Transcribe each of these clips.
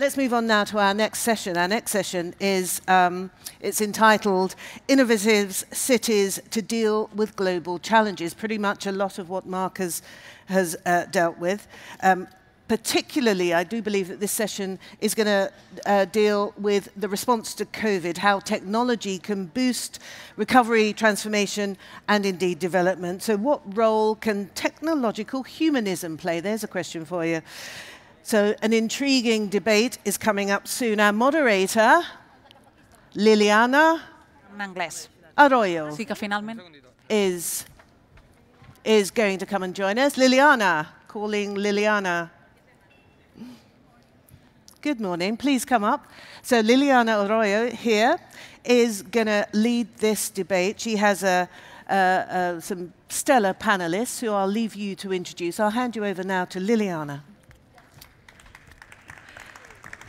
Let's move on now to our next session. Our next session is um, it's entitled "Innovative Cities to Deal with Global Challenges." Pretty much a lot of what Mark has, has uh, dealt with. Um, particularly, I do believe that this session is going to uh, deal with the response to COVID, how technology can boost recovery, transformation, and indeed development. So, what role can technological humanism play? There's a question for you. So an intriguing debate is coming up soon. Our moderator, Liliana Mangles Arroyo, is is going to come and join us. Liliana, calling Liliana. Good morning. Please come up. So Liliana Arroyo here is going to lead this debate. She has a, some stellar panelists who I'll leave you to introduce. I'll hand you over now to Liliana.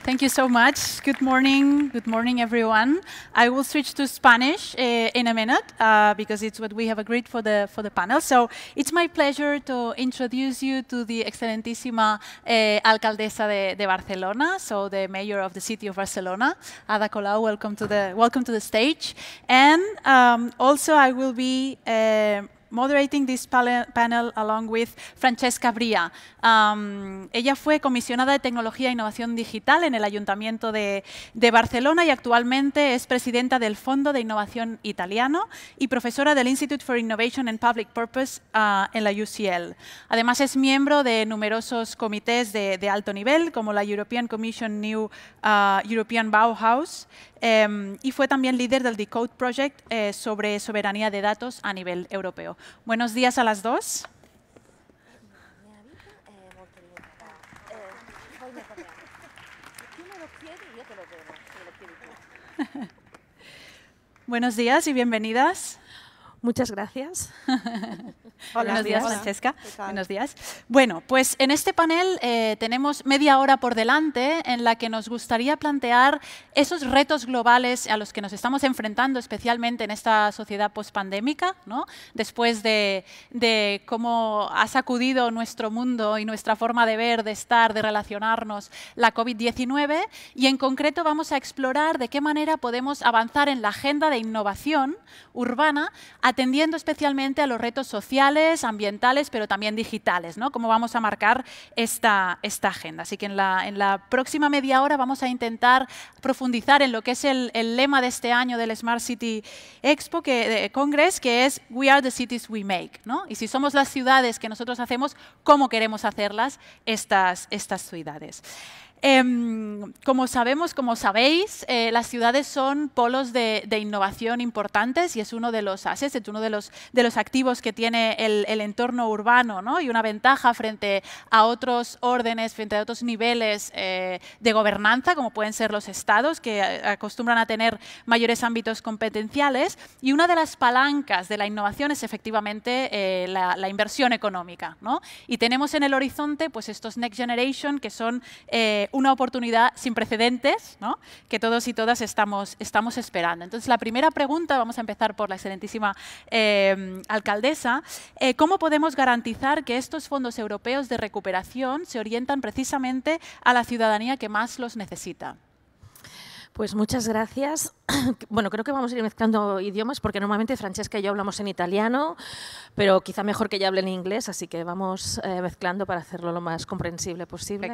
Thank you so much. Good morning. Good morning, everyone. I will switch to Spanish uh, in a minute uh, because it's what we have agreed for the for the panel. So it's my pleasure to introduce you to the excelentísima uh, alcaldesa de, de, Barcelona, so the mayor of the city of Barcelona, Ada Colau. Welcome to the welcome to the stage. And um, also, I will be eh, moderating this panel along with Francesca Bria. Um, ella fue comisionada de Tecnología e Innovación Digital en el Ayuntamiento de, Barcelona y actualmente es presidenta del Fondo de Innovación Italiano y profesora del Institute for Innovation and Public Purpose uh, en la UCL. Además, es miembro de numerosos comités de, alto nivel, como la European Commission New uh, European Bauhaus, Em, y fue también líder del Decode Project eh, sobre soberanía de datos a nivel europeo. Buenos días a las dos. Buenos días y bienvenidas. Muchas gracias. Buenos días, Francesca. Buenos días. Bueno, pues en este panel eh, tenemos media hora por delante en la que nos gustaría plantear esos retos globales a los que nos estamos enfrentando, especialmente en esta sociedad pospandémica, ¿no? después de, cómo ha sacudido nuestro mundo y nuestra forma de ver, de estar, de relacionarnos la COVID-19. Y en concreto vamos a explorar de qué manera podemos avanzar en la agenda de innovación urbana atendiendo especialmente a los retos sociales, ambientales, pero también digitales, ¿no? Cómo vamos a marcar esta, esta agenda. Así que en la, próxima media hora vamos a intentar profundizar en lo que es el, lema de este año del Smart City Expo, que, Congress, que es We are the cities we make, ¿no? Y si somos las ciudades que nosotros hacemos, ¿cómo queremos hacerlas estas, estas ciudades? Em, como sabemos, como sabéis, eh, las ciudades son polos de, innovación importantes y es uno de los assets, es uno de los, de los activos que tiene el, entorno urbano ¿no? y una ventaja frente a otros órdenes, frente a otros niveles eh, de gobernanza, como pueden ser los estados, que acostumbran a tener mayores ámbitos competenciales. Y una de las palancas de la innovación es efectivamente eh, la, la, inversión económica. ¿no? Y tenemos en el horizonte pues, estos Next Generation, que son una oportunidad sin precedentes que todos y todas estamos, esperando. Entonces, la primera pregunta, vamos a empezar por la excelentísima eh, alcaldesa, eh, ¿cómo podemos garantizar que estos fondos europeos de recuperación se orientan precisamente a la ciudadanía que más los necesita? Pues muchas gracias. Bueno, creo que vamos a ir mezclando idiomas porque normalmente Francesca y yo hablamos en italiano, pero quizá mejor que ella hable en inglés, así que vamos eh, mezclando para hacerlo lo más comprensible posible.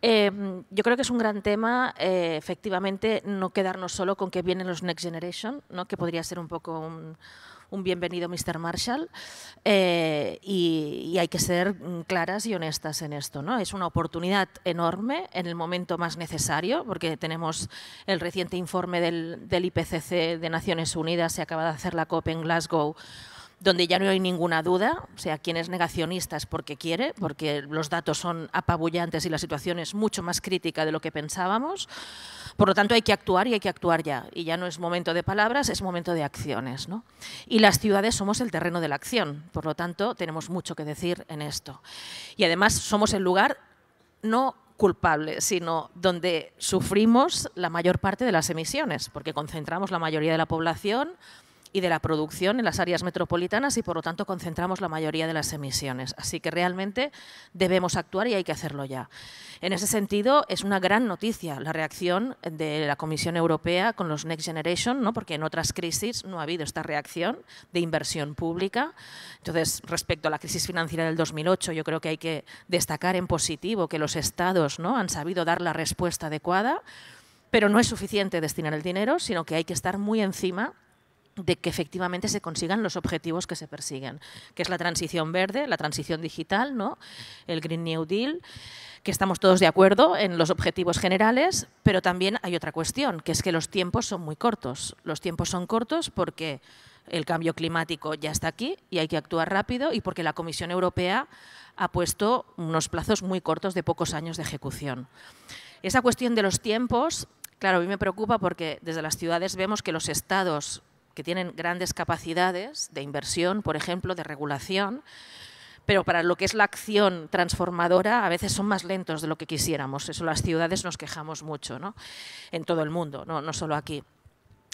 Em, yo creo que es un gran tema, eh, efectivamente, no quedarnos solo con que vienen los Next Generation, ¿no? que podría ser un poco un, bienvenido Mr. Marshall, eh, y, hay que ser mm, claras y honestas en esto. ¿no? Es una oportunidad enorme en el momento más necesario, porque tenemos el reciente informe del, del IPCC de Naciones Unidas, se acaba de hacer la COP en Glasgow donde ya no hay ninguna duda, o sea, quien es negacionista es porque quiere, porque los datos son apabullantes y la situación es mucho más crítica de lo que pensábamos. Por lo tanto, hay que actuar y hay que actuar ya. Y ya no es momento de palabras, es momento de acciones. Y las ciudades somos el terreno de la acción, por lo tanto, tenemos mucho que decir en esto. Y además somos el lugar no culpable, sino donde sufrimos la mayor parte de las emisiones, porque concentramos la mayoría de la población y de la producción en las áreas metropolitanas y por lo tanto concentramos la mayoría de las emisiones. Así que realmente debemos actuar y hay que hacerlo ya. En ese sentido, es una gran noticia la reacción de la Comisión Europea con los Next Generation, ¿no? porque en otras crisis no ha habido esta reacción de inversión pública. Entonces, respecto a la crisis financiera del 2008, yo creo que hay que destacar en positivo que los estados ¿no? han sabido dar la respuesta adecuada. Pero no es suficiente destinar el dinero, sino que hay que estar muy encima de que efectivamente se consigan los objetivos que se persiguen, que es la transición verde, la transición digital, ¿no? el Green New Deal, que estamos todos de acuerdo en los objetivos generales, pero también hay otra cuestión, que es que los tiempos son muy cortos. Los tiempos son cortos porque el cambio climático ya está aquí y hay que actuar rápido y porque la Comisión Europea ha puesto unos plazos muy cortos de pocos años de ejecución. Esa cuestión de los tiempos, claro, a mí me preocupa porque desde las ciudades vemos que los estados que tienen grandes capacidades de inversión, por ejemplo, de regulación, pero para lo que es la acción transformadora a veces son más lentos de lo que quisiéramos. Eso las ciudades nos quejamos mucho, ¿no? En todo el mundo, no, no solo aquí.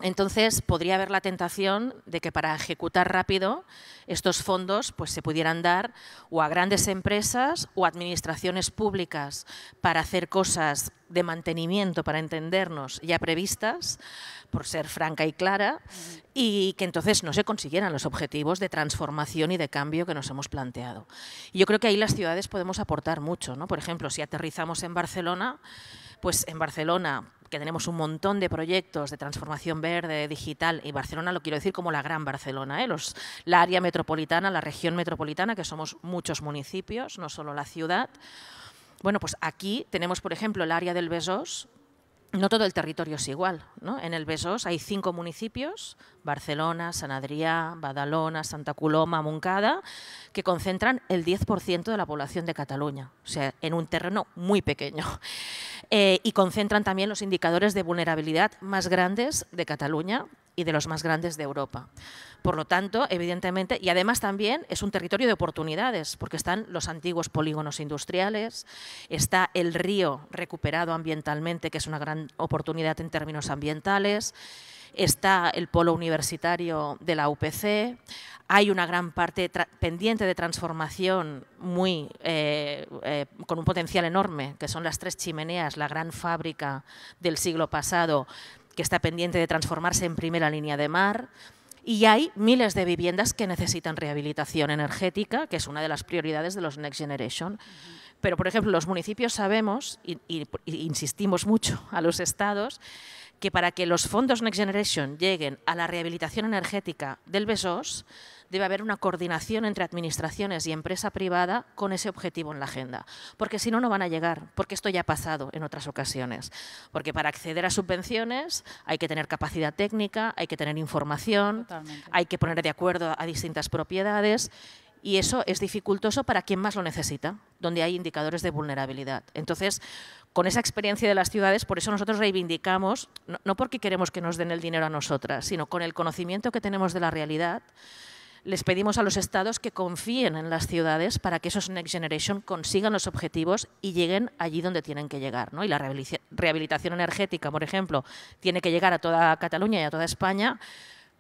Entonces podría haber la tentación de que para ejecutar rápido estos fondos pues, se pudieran dar o a grandes empresas o a administraciones públicas para hacer cosas de mantenimiento, para entendernos, ya previstas, por ser franca y clara, y que entonces no se consiguieran los objetivos de transformación y de cambio que nos hemos planteado. yo creo que ahí las ciudades podemos aportar mucho. ¿no? Por ejemplo, si aterrizamos en Barcelona, pues en Barcelona que tenemos un montón de proyectos de transformación verde, digital, y Barcelona lo quiero decir como la gran Barcelona, ¿eh? Los, la área metropolitana, la región metropolitana, que somos muchos municipios, no solo la ciudad. Bueno, pues aquí tenemos, por ejemplo, el área del Besós, no todo el territorio es igual. En el Besós hay cinco municipios, Barcelona, San Adrià, Badalona, Santa Coloma, Muncada, que concentran el 10% de la población de Cataluña, o sea, en un terreno muy pequeño. Eh, y concentran también los indicadores de vulnerabilidad más grandes de Cataluña y de los más grandes de Europa. Por lo tanto, evidentemente, y además también es un territorio de oportunidades, porque están los antiguos polígonos industriales, está el río recuperado ambientalmente, que es una gran oportunidad en términos ambientales, está el polo universitario de la UPC, hay una gran parte pendiente de transformación muy, eh, eh, con un potencial enorme, que son las tres chimeneas, la gran fábrica del siglo pasado, que está pendiente de transformarse en primera línea de mar. Y hay miles de viviendas que necesitan rehabilitación energética, que es una de las prioridades de los Next Generation. Pero, por ejemplo, los municipios sabemos, insistimos mucho a los estados, que para que los fondos Next Generation lleguen a la rehabilitación energética del Besos debe haber una coordinación entre administraciones y empresa privada con ese objetivo en la agenda, porque si no, no van a llegar, porque esto ya ha pasado en otras ocasiones, porque para acceder a subvenciones hay que tener capacidad técnica, hay que tener información, hay que poner de acuerdo a distintas propiedades y eso es dificultoso para quien más lo necesita, donde hay indicadores de vulnerabilidad. Entonces, con esa experiencia de las ciudades, por eso nosotros reivindicamos, no, porque queremos que nos den el dinero a nosotras, sino con el conocimiento que tenemos de la realidad, les pedimos a los estados que confíen en las ciudades para que esos Next Generation consigan los objetivos y lleguen allí donde tienen que llegar. ¿no? Y la rehabilitación energética, por ejemplo, tiene que llegar a toda Cataluña y a toda España,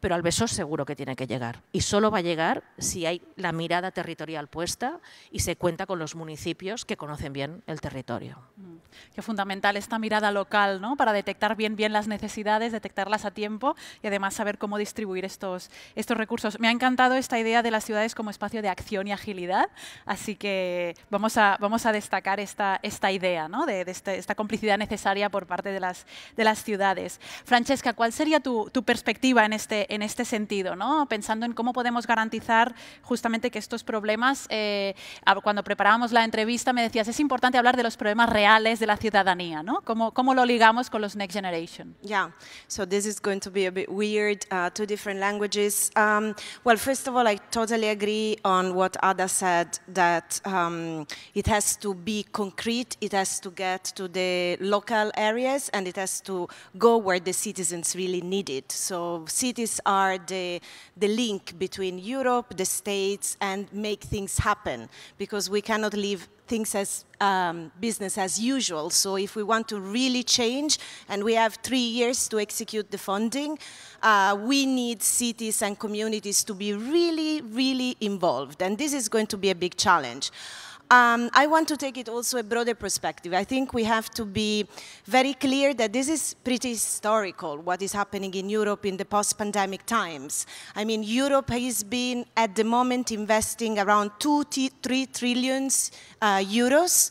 pero al beso seguro que tiene que llegar. Y solo va a llegar si hay la mirada territorial puesta y se cuenta con los municipios que conocen bien el territorio. Mm. Qué fundamental esta mirada local, ¿no? Para detectar bien, bien las necesidades, detectarlas a tiempo y además saber cómo distribuir estos, estos recursos. Me ha encantado esta idea de las ciudades como espacio de acción y agilidad, así que vamos a, vamos a destacar esta, esta idea, ¿no? De, este, esta complicidad necesaria por parte de las, de las ciudades. Francesca, ¿cuál sería tu, tu perspectiva en este en este sentido, ¿no? pensando en cómo podemos garantizar justamente que estos problemas, eh, cuando preparábamos la entrevista me decías, es importante hablar de los problemas reales de la ciudadanía, ¿no? ¿Cómo, cómo lo ligamos con los Next Generation? Yeah, so this is going to be a bit weird, uh, two different languages. Um, well, first of all, I totally agree on what Ada said, that um, it has to be concrete, it has to get to the local areas, and it has to go where the citizens really need it. So cities are the, the link between Europe, the States, and make things happen, because we cannot leave things as um, business as usual. So if we want to really change, and we have three years to execute the funding, uh, we need cities and communities to be really, really involved. And this is going to be a big challenge. Um, I want to take it also a broader perspective. I think we have to be very clear that this is pretty historical, what is happening in Europe in the post-pandemic times. I mean, Europe has been, at the moment, investing around 2 3 trillions uh, euros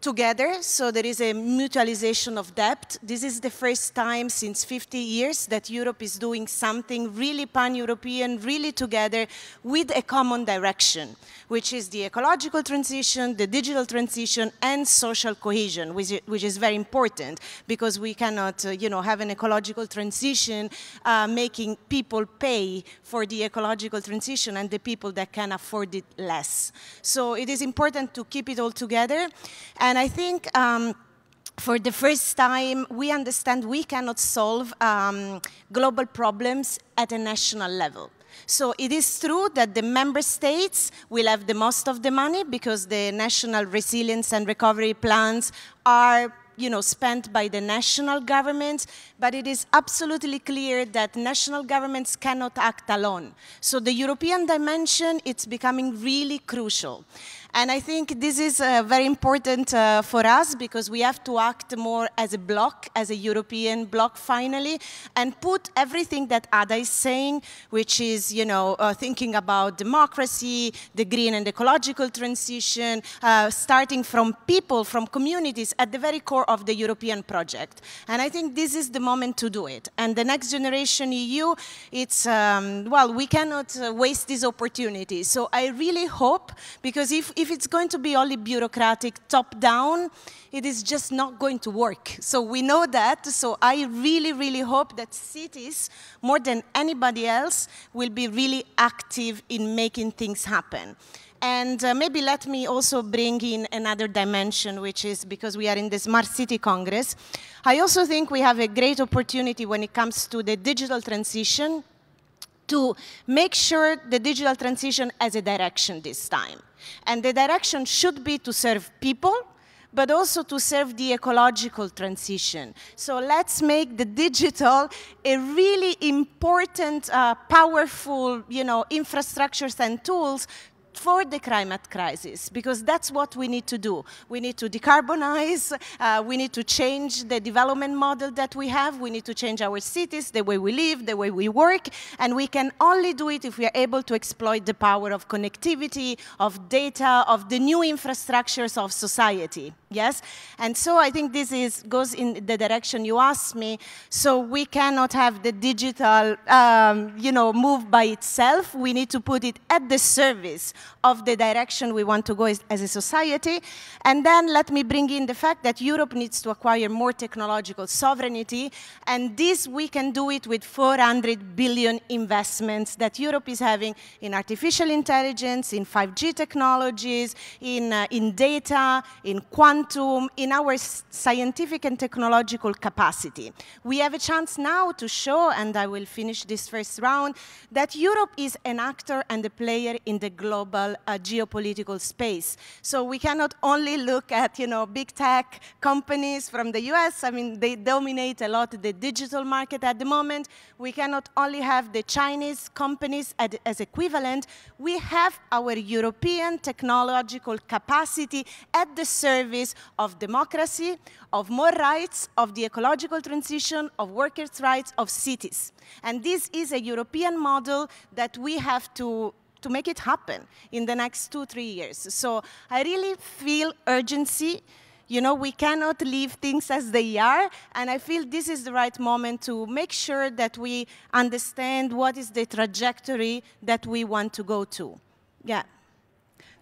together, so there is a mutualization of debt. This is the first time since 50 years that Europe is doing something really pan-European, really together, with a common direction which is the ecological transition, the digital transition, and social cohesion, which is, which is very important because we cannot, uh, you know, have an ecological transition uh, making people pay for the ecological transition and the people that can afford it less. So it is important to keep it all together. And I think um, for the first time, we understand we cannot solve um, global problems at a national level so it is true that the member states will have the most of the money because the national resilience and recovery plans are you know, spent by the national governments, but it is absolutely clear that national governments cannot act alone. So the European dimension, it's becoming really crucial. And I think this is uh, very important uh, for us because we have to act more as a bloc, as a European bloc finally, and put everything that Ada is saying, which is, you know, uh, thinking about democracy, the green and ecological transition, uh, starting from people, from communities at the very core of the European project. And I think this is the moment to do it. And the next generation EU, it's, um, well, we cannot uh, waste this opportunity. So I really hope, because if if it's going to be only bureaucratic, top down, it is just not going to work. So we know that. So I really, really hope that cities, more than anybody else, will be really active in making things happen. And uh, maybe let me also bring in another dimension, which is because we are in the Smart City Congress. I also think we have a great opportunity when it comes to the digital transition to make sure the digital transition has a direction this time. And the direction should be to serve people, but also to serve the ecological transition. So let's make the digital a really important, uh, powerful, you know, infrastructures and tools for the climate crisis, because that's what we need to do. We need to decarbonize, uh, we need to change the development model that we have, we need to change our cities, the way we live, the way we work, and we can only do it if we are able to exploit the power of connectivity, of data, of the new infrastructures of society, yes? And so I think this is, goes in the direction you asked me, so we cannot have the digital, um, you know, move by itself, we need to put it at the service of the direction we want to go as, as a society. And then let me bring in the fact that Europe needs to acquire more technological sovereignty. And this we can do it with 400 billion investments that Europe is having in artificial intelligence, in 5G technologies, in, uh, in data, in quantum, in our scientific and technological capacity. We have a chance now to show, and I will finish this first round, that Europe is an actor and a player in the global global uh, geopolitical space. So we cannot only look at, you know, big tech companies from the US. I mean, they dominate a lot the digital market at the moment. We cannot only have the Chinese companies as equivalent. We have our European technological capacity at the service of democracy, of more rights, of the ecological transition, of workers' rights, of cities. And this is a European model that we have to to make it happen in the next two, three years. So I really feel urgency. You know, we cannot leave things as they are, and I feel this is the right moment to make sure that we understand what is the trajectory that we want to go to. Yeah.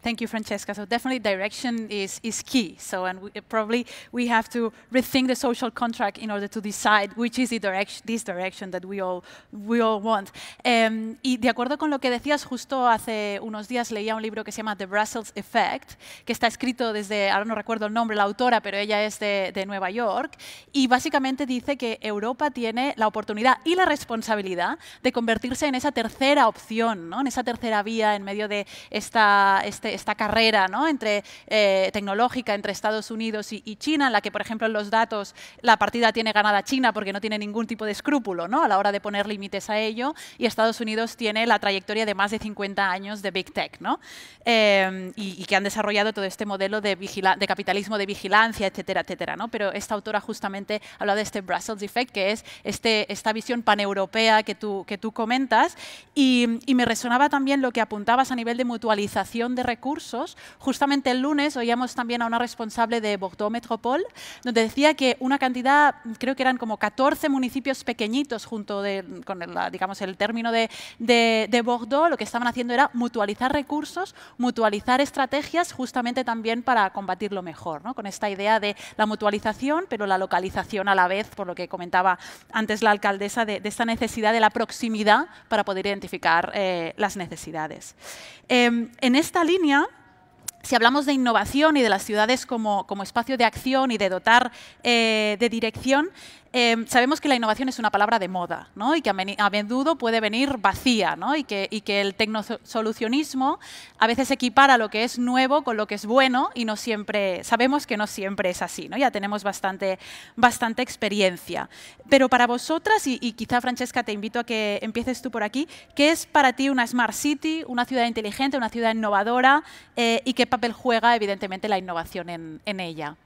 Thank you, Francesca. So definitely direction is, is key. So and we, el probably we have to rethink the social contract in order to decide which is the direction, this direction that we all, want. Em, y de acuerdo con lo que decías, justo hace unos días leía un libro que se llama The Brussels Effect, que está escrito desde, ahora no recuerdo el nombre, la autora, pero ella es de, Nueva York, y básicamente dice que Europa tiene la oportunidad y la responsabilidad de convertirse en esa tercera opción, en esa tercera vía en medio de esta, este este, esta carrera ¿no? entre, eh, tecnológica entre Estados Unidos y, China, en la que, por ejemplo, en los datos la partida tiene ganada China porque no tiene ningún tipo de escrúpulo ¿no? a la hora de poner límites a ello, y Estados Unidos tiene la trayectoria de más de 50 años de Big Tech, ¿no? Em, y, que han desarrollado todo este modelo de, de capitalismo de vigilancia, etcétera, etcétera. ¿no? Pero esta autora justamente habla de este Brussels Effect, que es este, esta visión paneuropea que tú, que tú comentas, y, y me resonaba también lo que apuntabas a nivel de mutualización de recursos recursos. Justamente el lunes oíamos también a una responsable de Bordeaux Metropol, donde decía que una cantidad, creo que eran como 14 municipios pequeñitos junto con el, digamos, el término de, de, Bordeaux, lo que estaban haciendo era mutualizar recursos, mutualizar estrategias justamente también para combatirlo mejor, ¿no? con esta idea de la mutualización, pero la localización a la vez, por lo que comentaba antes la alcaldesa, de, esta necesidad de la proximidad para poder identificar eh, las necesidades. Em, en esta línea, si hablamos de innovación y de las ciudades como, espacio de acción y de dotar eh, de dirección, Em, sabemos que la innovación es una palabra de moda y que a, menudo puede venir vacía y, que, el tecnosolucionismo a veces equipara lo que es nuevo con lo que es bueno y no siempre, sabemos que no siempre es así, ¿no? ya tenemos bastante, bastante experiencia. Pero para vosotras, y, quizá Francesca te invito a que empieces tú por aquí, ¿qué es para ti una Smart City, una ciudad inteligente, una ciudad innovadora eh, y qué papel juega evidentemente la innovación en ella?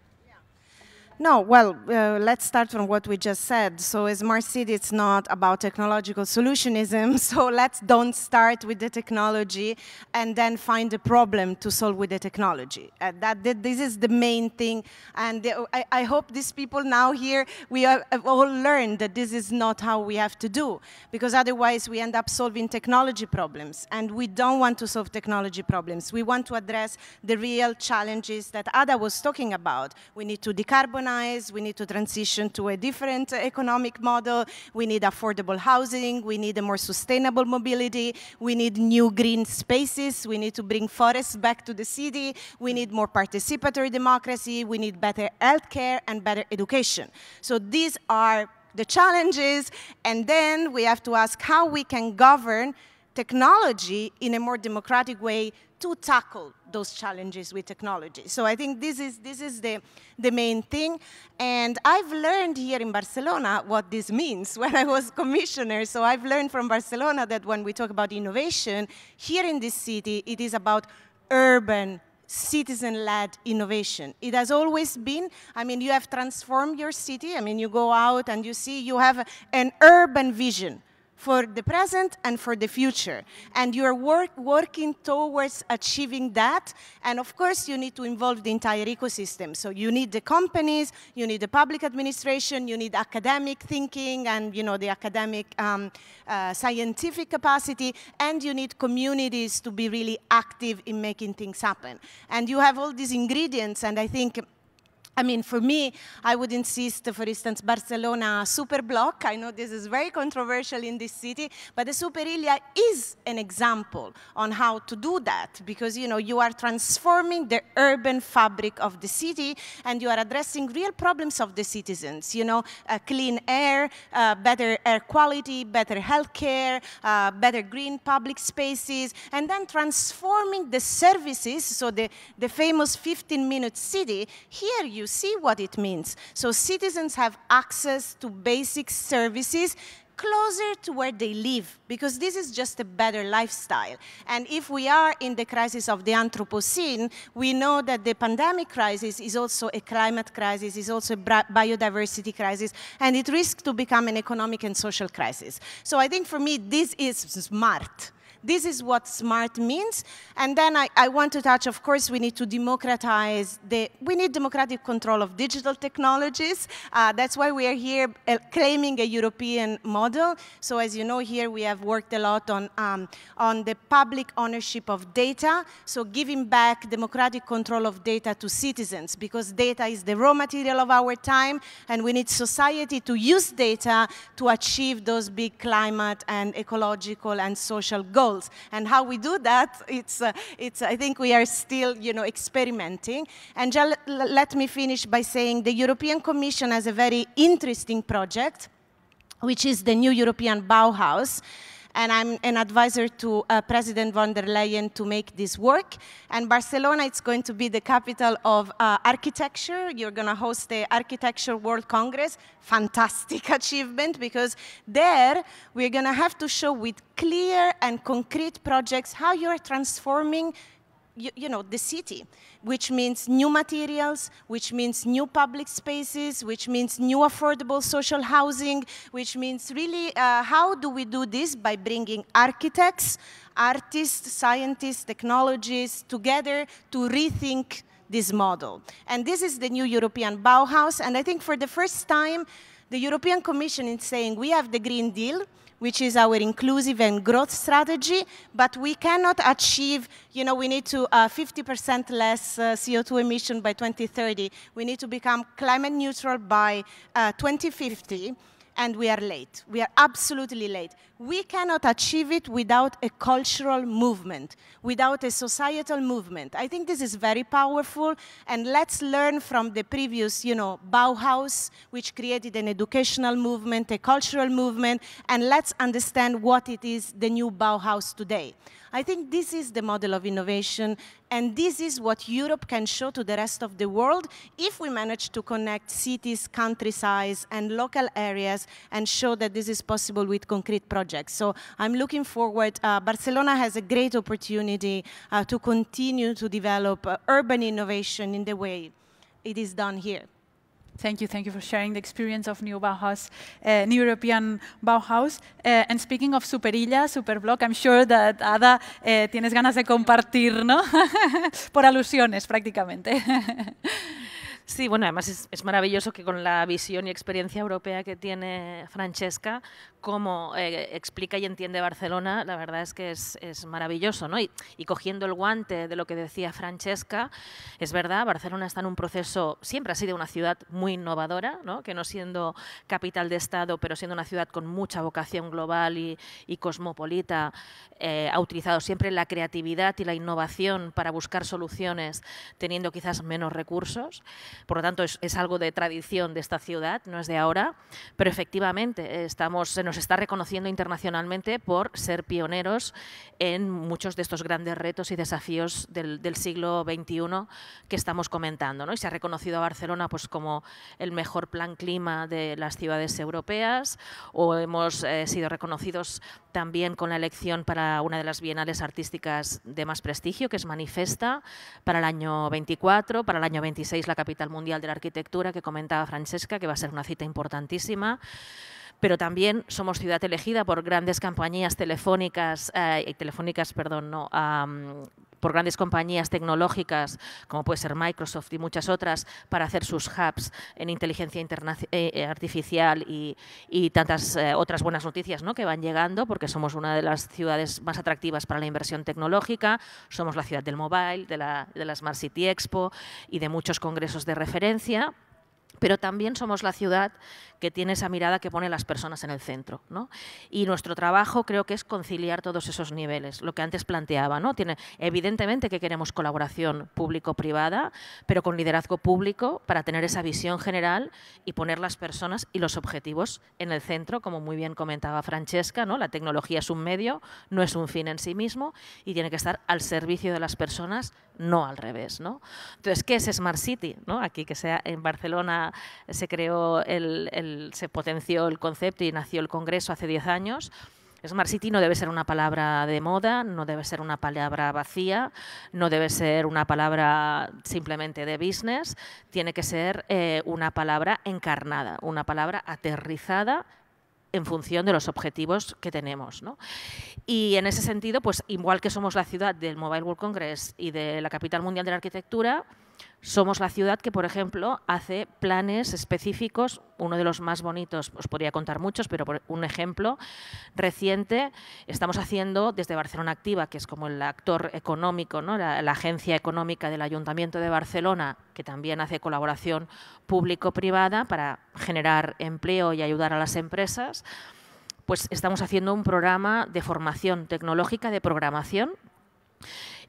No, well, uh, let's start from what we just said. So a smart city, it's not about technological solutionism. So let's don't start with the technology and then find a problem to solve with the technology. Uh, that, that, this is the main thing. And the, I, I, hope these people now here, we have, have all learned that this is not how we have to do. Because otherwise we end up solving technology problems. And we don't want to solve technology problems. We want to address the real challenges that Ada was talking about. We need to decarbonize we need to transition to a different economic model, we need affordable housing, we need a more sustainable mobility, we need new green spaces, we need to bring forests back to the city, we need more participatory democracy, we need better healthcare and better education. So these are the challenges, and then we have to ask how we can govern technology in a more democratic way to tackle those challenges with technology. So I think this is, this is the, the main thing. And I've learned here in Barcelona what this means when I was commissioner. So I've learned from Barcelona that when we talk about innovation, here in this city, it is about urban citizen-led innovation. It has always been, I mean, you have transformed your city. I mean, you go out and you see you have an urban vision for the present and for the future. And you're work, working towards achieving that. And of course, you need to involve the entire ecosystem. So you need the companies, you need the public administration, you need academic thinking and you know the academic um, uh, scientific capacity, and you need communities to be really active in making things happen. And you have all these ingredients, and I think I mean, for me, I would insist, for instance, Barcelona super block. I know this is very controversial in this city, but the Superilia is an example on how to do that because, you know, you are transforming the urban fabric of the city and you are addressing real problems of the citizens, you know, uh, clean air, uh, better air quality, better healthcare, uh, better green public spaces, and then transforming the services, so the, the famous 15-minute city, here you you see what it means. So citizens have access to basic services closer to where they live, because this is just a better lifestyle. And if we are in the crisis of the Anthropocene, we know that the pandemic crisis is also a climate crisis, is also a biodiversity crisis, and it risks to become an economic and social crisis. So I think for me, this is smart. This is what smart means. And then I, I want to touch, of course, we need to democratize the, we need democratic control of digital technologies. Uh, that's why we are here uh, claiming a European model. So as you know, here we have worked a lot on, um, on the public ownership of data. So giving back democratic control of data to citizens because data is the raw material of our time and we need society to use data to achieve those big climate and ecological and social goals goals. And how we do that, it's, uh, it's, I think we are still you know, experimenting. And just let me finish by saying the European Commission has a very interesting project, which is the new European Bauhaus and I'm an advisor to uh, President von der Leyen to make this work. And Barcelona it's going to be the capital of uh, architecture. You're going to host the Architecture World Congress. Fantastic achievement, because there we're going to have to show with clear and concrete projects how you're transforming you, you, know, the city, which means new materials, which means new public spaces, which means new affordable social housing, which means really uh, how do we do this by bringing architects, artists, scientists, technologists together to rethink this model. And this is the new European Bauhaus, and I think for the first time, the European Commission is saying we have the Green Deal, which is our inclusive and growth strategy, but we cannot achieve, you know, we need to 50% uh, less uh, CO2 emission by 2030. We need to become climate neutral by uh, 2050 and we are late. We are absolutely late we cannot achieve it without a cultural movement, without a societal movement. I think this is very powerful, and let's learn from the previous, you know, Bauhaus, which created an educational movement, a cultural movement, and let's understand what it is, the new Bauhaus today. I think this is the model of innovation, and this is what Europe can show to the rest of the world if we manage to connect cities, countrysides, and local areas and show that this is possible with concrete projects projects. So I'm looking forward. Uh, Barcelona has a great opportunity uh, to continue to develop uh, urban innovation in the way it is done here. Thank you. Thank you for sharing the experience of New Bauhaus, uh, New European Bauhaus. Uh, and speaking of Superilla, Superblock, I'm sure that Ada, eh, tienes ganas de compartir, ¿no? Por alusiones, prácticamente. Sí, bueno, además es, es, maravilloso que con la visión y experiencia europea que tiene Francesca, cómo eh, explica y entiende Barcelona, la verdad es que es, maravilloso. ¿no? Y, cogiendo el guante de lo que decía Francesca, es verdad, Barcelona está en un proceso, siempre ha sido una ciudad muy innovadora, ¿no? que no siendo capital de Estado, pero siendo una ciudad con mucha vocación global y, cosmopolita, eh, ha utilizado siempre la creatividad y la innovación para buscar soluciones teniendo quizás menos recursos. Por lo tanto, es, es algo de tradición de esta ciudad, no es de ahora, pero efectivamente eh, estamos en nos está reconociendo internacionalmente por ser pioneros en muchos de estos grandes retos y desafíos del, siglo XXI que estamos comentando. ¿no? Y se ha reconocido a Barcelona pues, como el mejor plan clima de las ciudades europeas o hemos eh, sido reconocidos también con la elección para una de las bienales artísticas de más prestigio, que es Manifesta, para el año 24, para el año 26 la capital mundial de la arquitectura que comentaba Francesca, que va a ser una cita importantísima pero también somos ciudad elegida por grandes compañías telefónicas, eh, telefónicas, perdón, no, por grandes compañías tecnológicas, como puede ser Microsoft y muchas otras, para hacer sus hubs en inteligencia eh, eh, artificial y, tantas otras buenas noticias ¿no? que van llegando, porque somos una de las ciudades más atractivas para la inversión tecnológica, somos la ciudad del mobile, de la, de la Smart City Expo y de muchos congresos de referencia pero también somos la ciudad que tiene esa mirada que pone las personas en el centro. ¿no? Y nuestro trabajo creo que es conciliar todos esos niveles, lo que antes planteaba. ¿no? Tiene, evidentemente que queremos colaboración público-privada, pero con liderazgo público para tener esa visión general y poner las personas y los objetivos en el centro, como muy bien comentaba Francesca, ¿no? la tecnología es un medio, no es un fin en sí mismo y tiene que estar al servicio de las personas, no al revés. ¿no? Entonces, ¿qué es Smart City? ¿no? Aquí que sea en Barcelona se creó el, el se potenció el concepto y nació el Congreso hace 10 años. Smart City no debe ser una palabra de moda, no debe ser una palabra vacía, no debe ser una palabra simplemente de business, tiene que ser eh, una palabra encarnada, una palabra aterrizada en función de los objetivos que tenemos. Y en ese sentido, pues igual que somos la ciudad del Mobile World Congress y de la capital mundial de la arquitectura, somos la ciudad que, por ejemplo, hace planes específicos, uno de los más bonitos, os podría contar muchos, pero por un ejemplo reciente, estamos haciendo desde Barcelona Activa, que es como el actor económico, ¿no? la agencia económica del Ayuntamiento de Barcelona, que también hace colaboración público-privada para generar empleo y ayudar a las empresas, pues estamos haciendo un programa de formación tecnológica de programación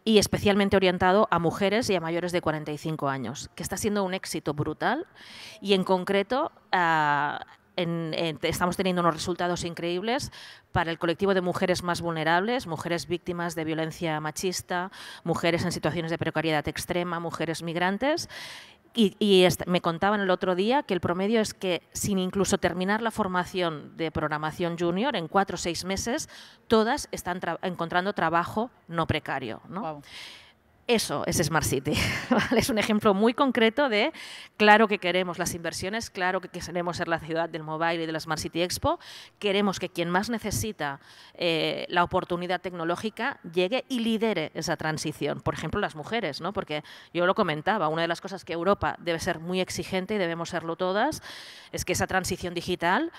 y especialmente orientado a mujeres y a mayores de 45 años, que está siendo un éxito brutal y en concreto ah, estamos teniendo unos resultados increíbles para el colectivo de mujeres más vulnerables, mujeres víctimas de violencia machista, mujeres en situaciones de precariedad extrema, mujeres migrantes y, me contaban el otro día que el promedio es que sin incluso terminar la formación de programación junior, en cuatro o seis meses, todas están encontrando trabajo no precario. ¿no? Eso es Smart City. Es un ejemplo muy concreto de, claro que queremos las inversiones, claro que queremos ser la ciudad del mobile y de la Smart City Expo, queremos que quien más necesita eh, la oportunidad tecnológica llegue y lidere esa transición. Por ejemplo, las mujeres, ¿no? porque yo lo comentaba, una de las cosas que Europa debe ser muy exigente y debemos serlo todas, es que esa transición digital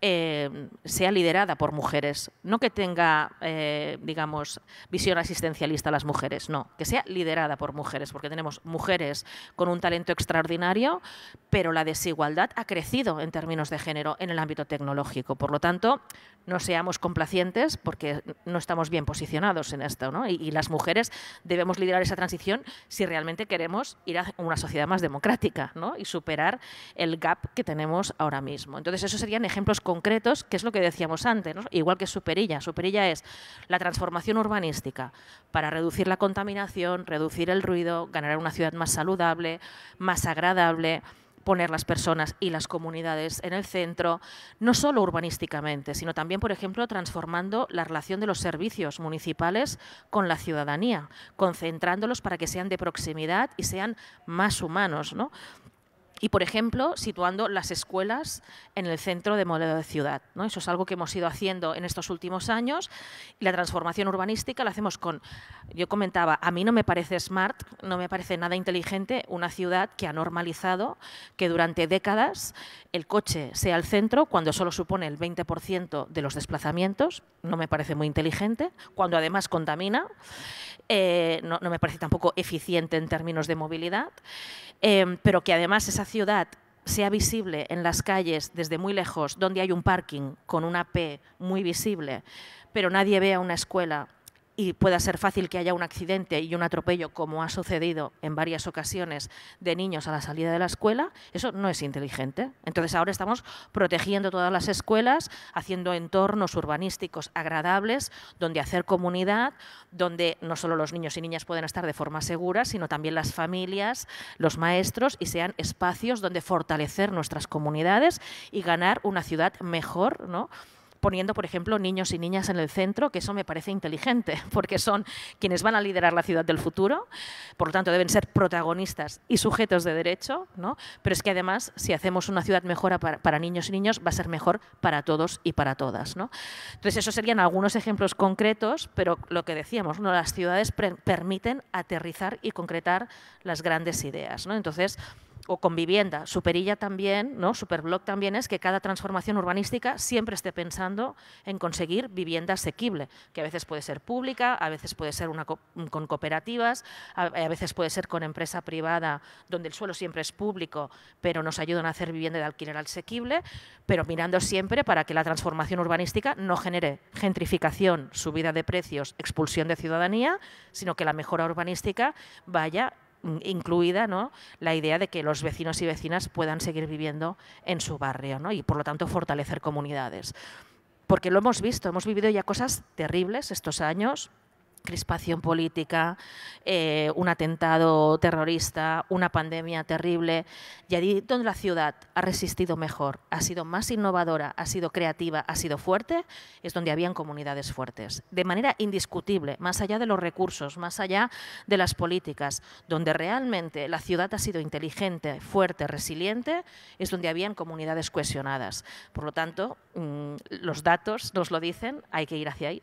Em, sea liderada por mujeres, no que tenga, eh, digamos, visión asistencialista a las mujeres, no, que sea liderada por mujeres, porque tenemos mujeres con un talento extraordinario, pero la desigualdad ha crecido en términos de género en el ámbito tecnológico. Por lo tanto, no seamos complacientes porque no estamos bien posicionados en esto, ¿no? y, las mujeres debemos liderar esa transición si realmente queremos ir a una sociedad más democrática ¿no? y superar el gap que tenemos ahora mismo. Entonces, esos serían ejemplos concretos, que es lo que decíamos antes, igual que Superilla. Superilla es la transformación urbanística para reducir la contaminación, reducir el ruido, ganar una ciudad más saludable, más agradable poner las personas y las comunidades en el centro, no solo urbanísticamente, sino también, por ejemplo, transformando la relación de los servicios municipales con la ciudadanía, concentrándolos para que sean de proximidad y sean más humanos. ¿no? Y, por ejemplo, situando las escuelas en el centro de modelo de ciudad. ¿no? Eso es algo que hemos ido haciendo en estos últimos años. Y la transformación urbanística la hacemos con, yo comentaba, a mí no me parece smart, no me parece nada inteligente una ciudad que ha normalizado que durante décadas el coche sea el centro cuando solo supone el 20% de los desplazamientos. No me parece muy inteligente, cuando además contamina. Eh, no, me parece tampoco eficiente en términos de movilidad, em, pero que además esa ciudad sea visible en las calles desde muy lejos, donde hay un parking con una P muy visible, pero nadie vea una escuela y pueda ser fácil que haya un accidente y un atropello, como ha sucedido en varias ocasiones de niños a la salida de la escuela, eso no es inteligente. Entonces ahora estamos protegiendo todas las escuelas, haciendo entornos urbanísticos agradables, donde hacer comunidad, donde no solo los niños y niñas pueden estar de forma segura, sino también las familias, los maestros, y sean espacios donde fortalecer nuestras comunidades y ganar una ciudad mejor, ¿no? poniendo, por ejemplo, niños y niñas en el centro, que eso me parece inteligente, porque son quienes van a liderar la ciudad del futuro, por lo tanto deben ser protagonistas y sujetos de derecho, ¿no? pero es que además si hacemos una ciudad mejora para, niños y niños va a ser mejor para todos y para todas. ¿no? Entonces, esos serían algunos ejemplos concretos, pero lo que decíamos, ¿no? las ciudades permiten aterrizar y concretar las grandes ideas. ¿no? Entonces, o con vivienda. Superilla también, ¿no? Superblock también es que cada transformación urbanística siempre esté pensando en conseguir vivienda asequible, que a veces puede ser pública, a veces puede ser con cooperativas, a, a, veces puede ser con empresa privada, donde el suelo siempre es público, pero nos ayudan a hacer vivienda de alquiler asequible, pero mirando siempre para que la transformación urbanística no genere gentrificación, subida de precios, expulsión de ciudadanía, sino que la mejora urbanística vaya Mm, incluida ¿no? la idea de que los vecinos y vecinas puedan seguir viviendo en su barrio ¿no? y, por lo tanto, fortalecer comunidades. Porque lo hemos visto, hemos vivido ya cosas terribles estos años, crispación política, eh, un atentado terrorista, una pandemia terrible. Y allí donde la ciudad ha resistido mejor, ha sido más innovadora, ha sido creativa, ha sido fuerte, es donde habían comunidades fuertes. De manera indiscutible, más allá de los recursos, más allá de las políticas, donde realmente la ciudad ha sido inteligente, fuerte, resiliente, es donde habían comunidades cohesionadas. Por lo tanto, mm, los datos nos lo dicen, hay que ir hacia ahí.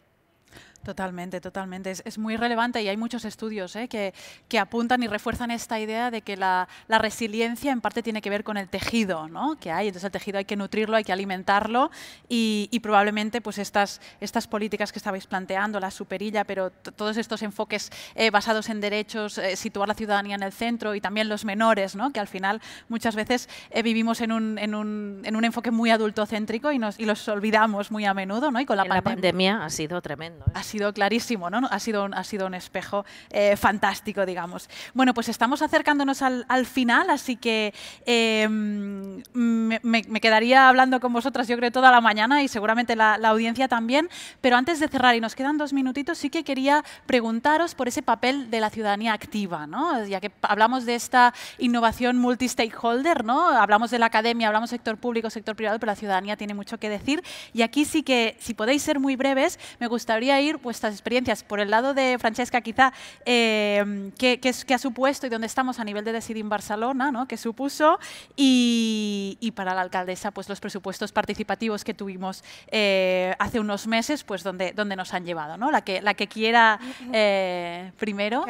Totalmente, totalmente. Es, muy relevante y hay muchos estudios ¿eh? que, apuntan y refuerzan esta idea de que la, resiliencia en parte tiene que ver con el tejido ¿no? que hay. Entonces el tejido hay que nutrirlo, hay que alimentarlo y, probablemente pues estas, políticas que estabais planteando, la superilla, pero todos estos enfoques eh, basados en derechos, eh, situar la ciudadanía en el centro y también los menores, ¿no? que al final muchas veces vivimos en un, enfoque muy adultocéntrico y, los olvidamos muy a menudo. ¿no? Y con la, pandemia, ha sido tremendo sido clarísimo, ¿no? Ha sido un, ha sido un espejo eh, fantástico, digamos. Bueno, pues estamos acercándonos al, final, así que em, me, quedaría hablando con vosotras, yo creo, toda la mañana y seguramente la, audiencia también. Pero antes de cerrar, y nos quedan dos minutitos, sí que quería preguntaros por ese papel de la ciudadanía activa, Ya que hablamos de esta innovación multi-stakeholder, ¿no? Hablamos de la academia, hablamos sector público, sector privado, pero la ciudadanía tiene mucho que decir. Y aquí sí que, si podéis ser muy breves, me gustaría ir estas experiencias. Por el lado de Francesca, quizá, eh, ¿qué, qué, qué, ha supuesto y dónde estamos a nivel de Decidim Barcelona, ¿no? qué supuso? Y, y, para la alcaldesa, pues los presupuestos participativos que tuvimos eh, hace unos meses, pues donde, donde nos han llevado, ¿no? La que, la que quiera eh, primero.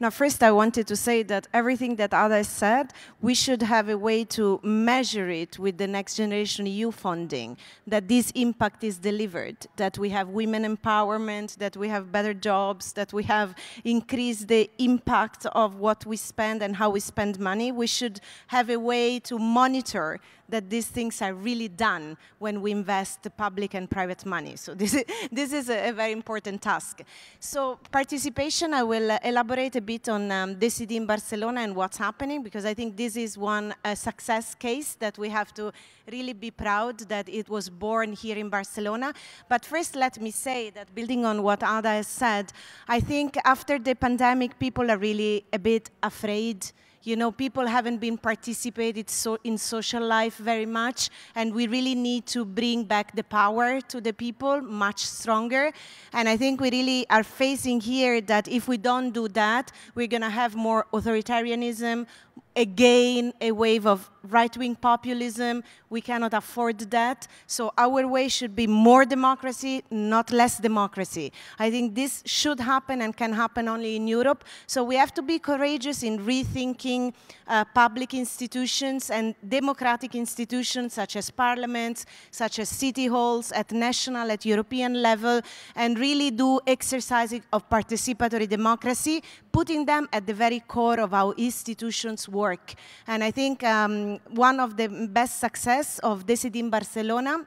No, first I wanted to say that everything that Ada said, we should have a way to measure it with the Next Generation EU funding, that this impact is delivered, that we have women empowerment, that we have better jobs, that we have increased the impact of what we spend and how we spend money. We should have a way to monitor that these things are really done when we invest the public and private money. So this is, this is a, very important task. So participation, I will elaborate a bit on um, DCD in Barcelona and what's happening, because I think this is one success case that we have to really be proud that it was born here in Barcelona. But first, let me say that building on what Ada has said. I think after the pandemic, people are really a bit afraid you know, people haven't been participated so in social life very much, and we really need to bring back the power to the people much stronger. And I think we really are facing here that if we don't do that, we're going to have more authoritarianism, again a wave of right-wing populism. We cannot afford that. So our way should be more democracy, not less democracy. I think this should happen and can happen only in Europe. So we have to be courageous in rethinking uh, public institutions and democratic institutions such as parliaments, such as city halls at national, at European level, and really do exercising of participatory democracy, putting them at the very core of our institutions work. And I think um, one of the best success of DCD in Barcelona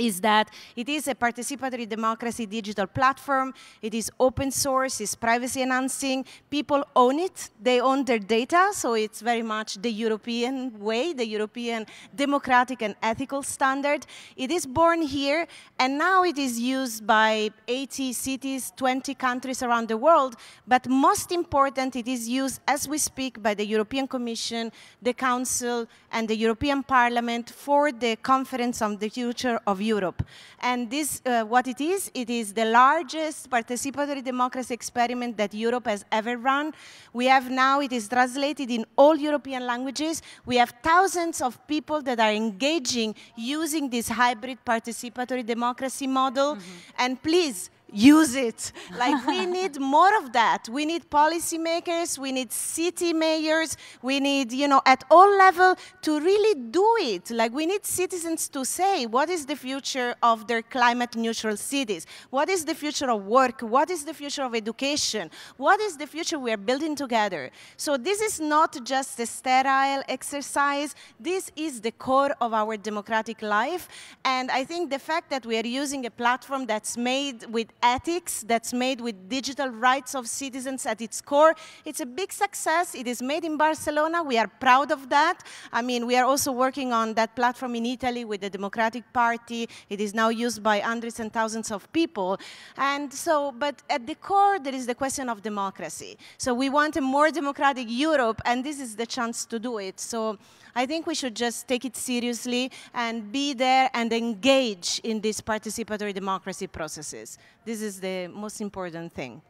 is that it is a participatory democracy digital platform. It is open source, it's privacy enhancing. People own it, they own their data, so it's very much the European way, the European democratic and ethical standard. It is born here, and now it is used by 80 cities, 20 countries around the world, but most important, it is used as we speak by the European Commission, the Council, and the European Parliament for the Conference on the Future of Europe Europe. And this, uh, what it is, it is the largest participatory democracy experiment that Europe has ever run. We have now, it is translated in all European languages. We have thousands of people that are engaging using this hybrid participatory democracy model. Mm -hmm. And please, use it. Like we need more of that. We need policymakers, we need city mayors, we need, you know, at all level to really do it. Like we need citizens to say what is the future of their climate neutral cities? What is the future of work? What is the future of education? What is the future we are building together? So this is not just a sterile exercise. This is the core of our democratic life. And I think the fact that we are using a platform that's made with ethics that's made with digital rights of citizens at its core. It's a big success. It is made in Barcelona. We are proud of that. I mean, we are also working on that platform in Italy with the Democratic Party. It is now used by hundreds and thousands of people. And so, but at the core, there is the question of democracy. So we want a more democratic Europe, and this is the chance to do it. So I think we should just take it seriously and be there and engage in these participatory democracy processes. This is the most important thing.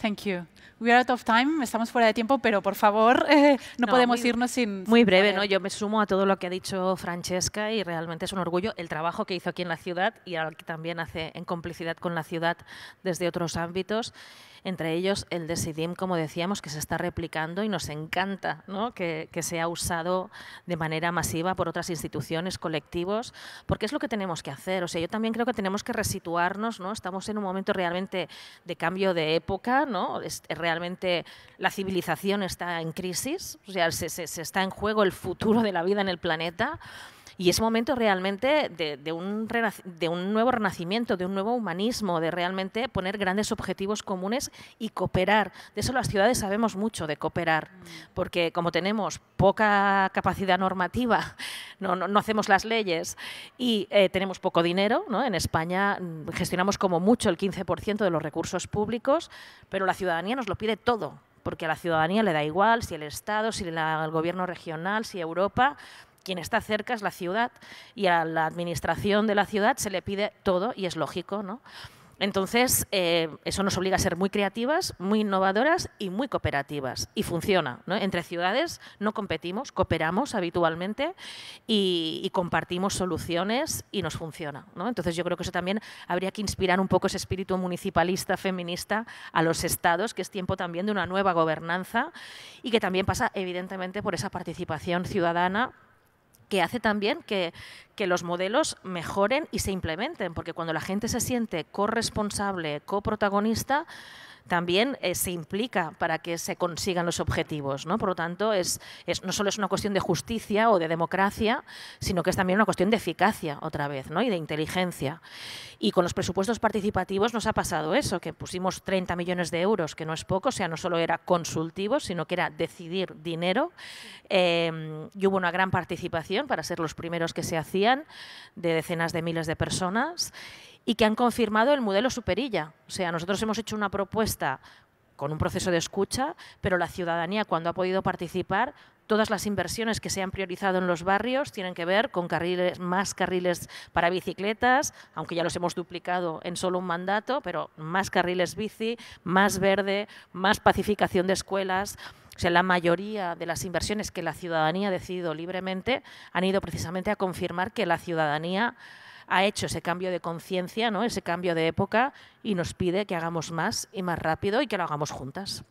Thank you. We are out of time, estamos fuera de tiempo, pero por favor, eh, no, podemos irnos sin... Muy breve, ¿no? Yo me sumo a todo lo que ha dicho Francesca y realmente es un orgullo el trabajo que hizo aquí en la ciudad y que también hace en complicidad con la ciudad desde otros ámbitos, entre ellos el de SIDIM, como decíamos, que se está replicando y nos encanta que, sea usado de manera masiva por otras instituciones, colectivos, porque es lo que tenemos que hacer. O sea, yo también creo que tenemos que resituarnos, ¿no? Estamos en un momento realmente de cambio de época, es, realmente la civilización está en crisis, o sea, se, se está en juego el futuro de la vida en el planeta. Y es momento realmente de, un de, un, nuevo renacimiento, de un nuevo humanismo, de realmente poner grandes objetivos comunes y cooperar. De eso las ciudades sabemos mucho, de cooperar, mm. porque como tenemos poca capacidad normativa, no, hacemos las leyes y eh, tenemos poco dinero, en España mm, gestionamos como mucho el 15% de los recursos públicos, pero la ciudadanía nos lo pide todo porque a la ciudadanía le da igual si el Estado, si el gobierno regional, si Europa, quien está cerca es la ciudad y a la administración de la ciudad se le pide todo y es lógico, ¿no? Entonces, eh, eso nos obliga a ser muy creativas, muy innovadoras y muy cooperativas. Y funciona. ¿no? Entre ciudades no competimos, cooperamos habitualmente y, y compartimos soluciones y nos funciona. ¿no? Entonces, yo creo que eso también habría que inspirar un poco ese espíritu municipalista, feminista a los estados, que es tiempo también de una nueva gobernanza y que también pasa, evidentemente, por esa participación ciudadana que hace también que, que, los modelos mejoren y se implementen, porque cuando la gente se siente corresponsable, coprotagonista, también eh, se implica para que se consigan los objetivos. ¿no? Por lo tanto, es, no solo es una cuestión de justicia o de democracia, sino que es también una cuestión de eficacia, otra vez, ¿no? y de inteligencia. Y con los presupuestos participativos nos ha pasado eso, que pusimos 30 millones de euros, que no es poco, o sea, no solo era consultivo, sino que era decidir dinero. Em, y hubo una gran participación para ser los primeros que se hacían, de decenas de miles de personas y que han confirmado el modelo Superilla. O sea, nosotros hemos hecho una propuesta con un proceso de escucha, pero la ciudadanía cuando ha podido participar, todas las inversiones que se han priorizado en los barrios tienen que ver con carriles, más carriles para bicicletas, aunque ya los hemos duplicado en solo un mandato, pero más carriles bici, más verde, más pacificación de escuelas. O sea, la mayoría de las inversiones que la ciudadanía ha decidido libremente han ido precisamente a confirmar que la ciudadanía ha hecho ese cambio de conciencia, ¿no? ese cambio de época y nos pide que hagamos más y más rápido y que lo hagamos juntas.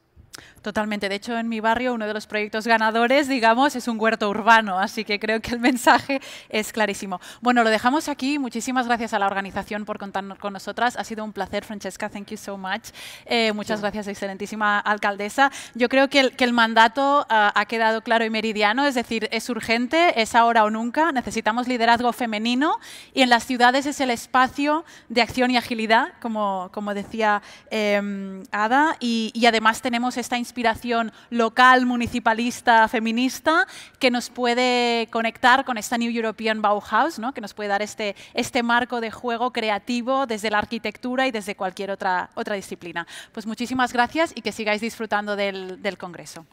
Totalmente. De hecho, en mi barrio uno de los proyectos ganadores, digamos, es un huerto urbano, así que creo que el mensaje es clarísimo. Bueno, lo dejamos aquí. Muchísimas gracias a la organización por contarnos con nosotras. Ha sido un placer, Francesca. Thank you so much. Eh, muchas gracias, excelentísima alcaldesa. Yo creo que el, que el mandato ah, ha quedado claro y meridiano, es decir, es urgente, es ahora o nunca. Necesitamos liderazgo femenino y en las ciudades es el espacio de acción y agilidad, como, como decía em, Ada, y, y además tenemos esta inspiración local, municipalista, feminista, que nos puede conectar con esta New European Bauhaus, ¿no? que nos puede dar este, este marco de juego creativo desde la arquitectura y desde cualquier otra, otra disciplina. Pues muchísimas gracias y que sigáis disfrutando del, Congreso.